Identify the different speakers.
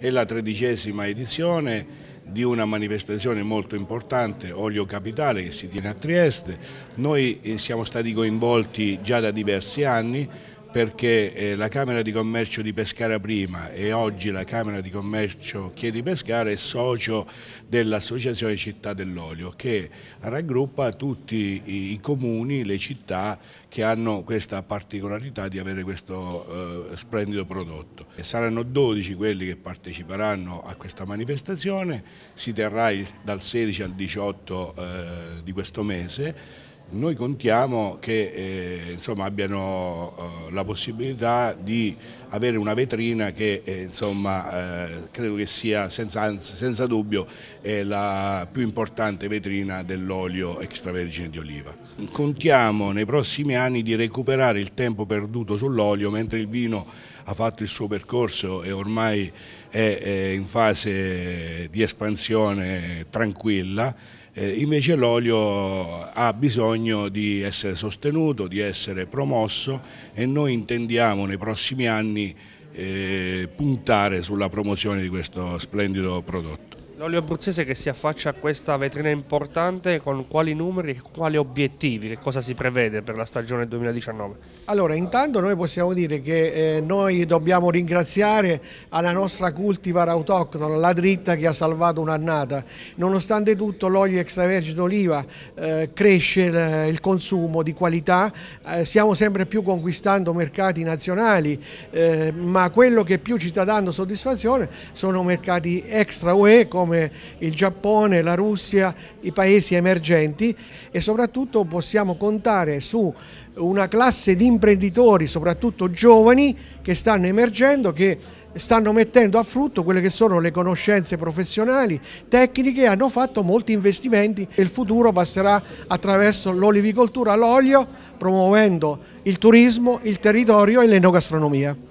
Speaker 1: È la tredicesima edizione di una manifestazione molto importante, Olio Capitale, che si tiene a Trieste. Noi eh, siamo stati coinvolti già da diversi anni perché eh, la Camera di Commercio di Pescara prima e oggi la Camera di Commercio Chiedi Pescara è socio dell'Associazione Città dell'Olio che raggruppa tutti i comuni, le città che hanno questa particolarità di avere questo eh, splendido prodotto. E saranno 12 quelli che parteciperanno a questa manifestazione, si terrà il, dal 16 al 18 eh, di questo mese noi contiamo che eh, insomma, abbiano eh, la possibilità di avere una vetrina che eh, insomma, eh, credo che sia senza, senza dubbio la più importante vetrina dell'olio extravergine di oliva. Contiamo nei prossimi anni di recuperare il tempo perduto sull'olio mentre il vino ha fatto il suo percorso e ormai è, in fase di espansione tranquilla, eh, invece l'olio ha bisogno di essere sostenuto, di essere promosso e noi intendiamo nei prossimi anni eh, puntare sulla promozione di questo splendido prodotto.
Speaker 2: L'olio abruzzese che si affaccia a questa vetrina importante con quali numeri e quali obiettivi, che cosa si prevede per la stagione 2019?
Speaker 3: Allora intanto noi possiamo dire che eh, noi dobbiamo ringraziare alla nostra cultivar autoctona, la dritta che ha salvato un'annata. Nonostante tutto l'olio extravergine d'oliva eh, cresce il consumo di qualità, eh, stiamo sempre più conquistando mercati nazionali, eh, ma quello che più ci sta dando soddisfazione sono mercati extra UE come come il Giappone, la Russia, i paesi emergenti e soprattutto possiamo contare su una classe di imprenditori, soprattutto giovani, che stanno emergendo, che stanno mettendo a frutto quelle che sono le conoscenze professionali, tecniche, hanno fatto molti investimenti e il futuro passerà attraverso l'olivicoltura, l'olio, promuovendo il turismo, il territorio e l'enogastronomia.